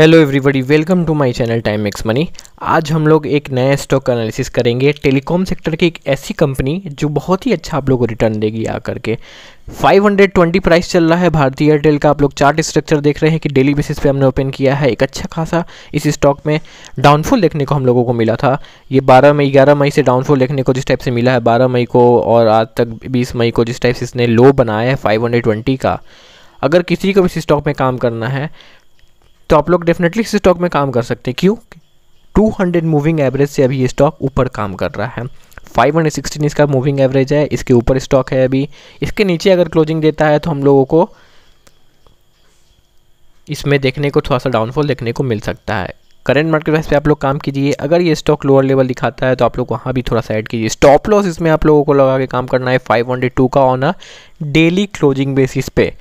hello everybody welcome to my channel time X money आज हम लोग एक नया स्टॉक एनालिसिस करेंगे टेलीकॉम सेक्टर की एक ऐसी कंपनी जो बहुत ही अच्छा आप लोग को रिटर्न देगी आकर के 520 प्राइस चल रहा है भारतीय एयरटेल का आप लोग चार्ट स्ट्रक्चर देख रहे हैं कि डेली बेसिस पे हमने ओपन किया है एक अच्छा खासा इस स्टॉक में डाउनफॉल देखने को हम लोगों को मिला था ये 12 मई 11 मई से डाउनफॉल देखने को जिस टाइप से मिला है 12 मई को और आज तक 20 मई को जिस टाइप से इसने लो बनाया है फाइव का अगर किसी को भी इस स्टॉक में काम करना है तो आप लोग डेफिनेटली इस स्टॉक में काम कर सकते हैं क्यों 200 मूविंग एवरेज से अभी ये स्टॉक ऊपर काम कर रहा है 516 इसका मूविंग एवरेज है इसके ऊपर स्टॉक है अभी इसके नीचे अगर क्लोजिंग देता है तो हम लोगों को इसमें देखने को थोड़ा सा डाउनफॉल देखने को मिल सकता है करंट मार्केट वैसे पे आप लोग काम कीजिए अगर ये स्टॉक लोअर लेवल दिखाता है तो आप लोग वहाँ भी थोड़ा सा ऐड कीजिए स्टॉप लॉस इसमें आप लोगों को लगा के काम करना है फाइव हंड्रेड टू का on a daily closing basis पे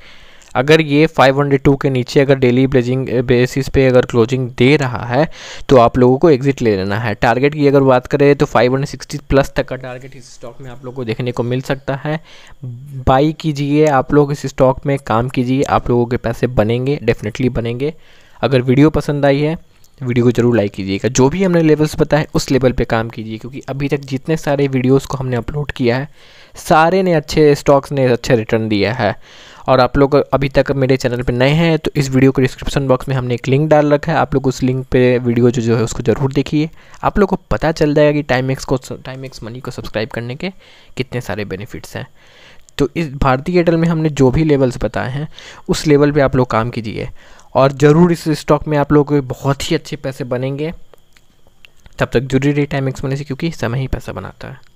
अगर ये 502 के नीचे अगर डेली ब्लेजिंग बेसिस पे अगर क्लोजिंग दे रहा है तो आप लोगों को एग्जिट ले लेना है टारगेट की अगर बात करें तो 560 प्लस तक का टारगेट इस स्टॉक में आप लोग को देखने को मिल सकता है बाई कीजिए आप लोग इस स्टॉक में काम कीजिए आप लोगों के पैसे बनेंगे डेफिनेटली बनेंगे अगर वीडियो पसंद आई है वीडियो को जरूर लाइक कीजिएगा जो भी हमने लेवल्स बताए उस लेवल पे काम कीजिए क्योंकि अभी तक जितने सारे वीडियोस को हमने अपलोड किया है सारे ने अच्छे स्टॉक्स ने अच्छे रिटर्न दिया है और आप लोग अभी तक मेरे चैनल पे नए हैं तो इस वीडियो के डिस्क्रिप्शन बॉक्स में हमने एक लिंक डाल रखा है आप लोग उस लिंक पे वीडियो जो जो है उसको ज़रूर देखिए आप लोग को पता चल जाएगा कि टाइम एक्स को टाइम एक्स मनी को सब्सक्राइब करने के कितने सारे बेनिफिट्स हैं तो इस भारतीय एयरटेल में हमने जो भी लेवल्स बताए हैं उस लेवल पे आप लोग काम कीजिए और ज़रूर इस स्टॉक में आप लोग बहुत ही अच्छे पैसे बनेंगे तब तक जुड़ी रही टाइम एक्सपोने से क्योंकि समय ही पैसा बनाता है